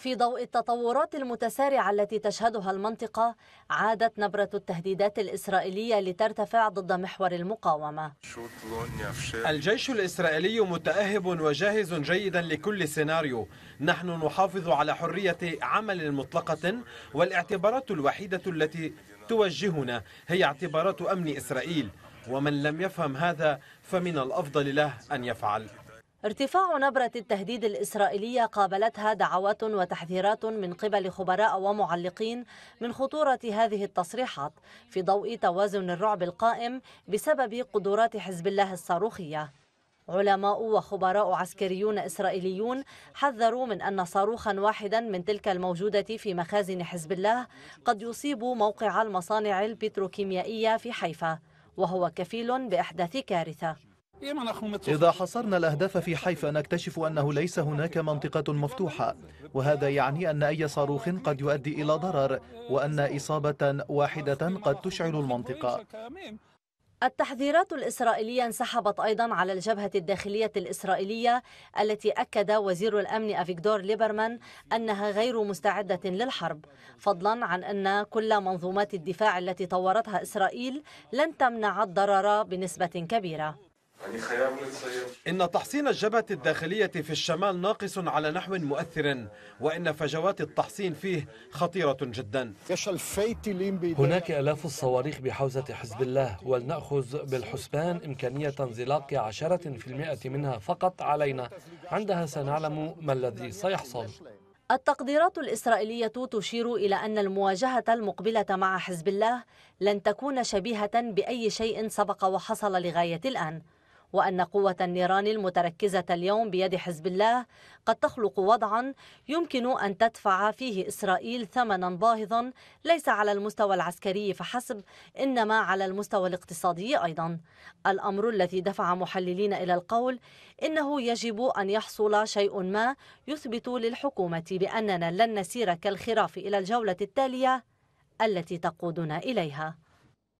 في ضوء التطورات المتسارعة التي تشهدها المنطقة عادت نبرة التهديدات الإسرائيلية لترتفع ضد محور المقاومة الجيش الإسرائيلي متأهب وجاهز جيدا لكل سيناريو نحن نحافظ على حرية عمل مطلقة والاعتبارات الوحيدة التي توجهنا هي اعتبارات أمن إسرائيل ومن لم يفهم هذا فمن الأفضل له أن يفعل ارتفاع نبرة التهديد الإسرائيلية قابلتها دعوات وتحذيرات من قبل خبراء ومعلقين من خطورة هذه التصريحات في ضوء توازن الرعب القائم بسبب قدرات حزب الله الصاروخية علماء وخبراء عسكريون إسرائيليون حذروا من أن صاروخا واحدا من تلك الموجودة في مخازن حزب الله قد يصيب موقع المصانع البتروكيميائية في حيفا وهو كفيل بإحداث كارثة إيه إذا حصرنا الأهداف في حيفا نكتشف أنه ليس هناك منطقة مفتوحة وهذا يعني أن أي صاروخ قد يؤدي إلى ضرر وأن إصابة واحدة قد تشعل المنطقة التحذيرات الإسرائيلية انسحبت أيضا على الجبهة الداخلية الإسرائيلية التي أكد وزير الأمن أفيكدور ليبرمان أنها غير مستعدة للحرب فضلا عن أن كل منظومات الدفاع التي طورتها إسرائيل لن تمنع الضرر بنسبة كبيرة يعني إن تحصين الجبهة الداخلية في الشمال ناقص على نحو مؤثر وإن فجوات التحصين فيه خطيرة جدا هناك ألاف الصواريخ بحوزة حزب الله ولنأخذ بالحسبان إمكانية انزلاق عشرة في المئة منها فقط علينا عندها سنعلم ما الذي سيحصل التقديرات الإسرائيلية تشير إلى أن المواجهة المقبلة مع حزب الله لن تكون شبيهة بأي شيء سبق وحصل لغاية الآن وأن قوة النيران المتركزة اليوم بيد حزب الله قد تخلق وضعا يمكن أن تدفع فيه إسرائيل ثمنا باهظا ليس على المستوى العسكري فحسب إنما على المستوى الاقتصادي أيضا الأمر الذي دفع محللين إلى القول إنه يجب أن يحصل شيء ما يثبت للحكومة بأننا لن نسير كالخراف إلى الجولة التالية التي تقودنا إليها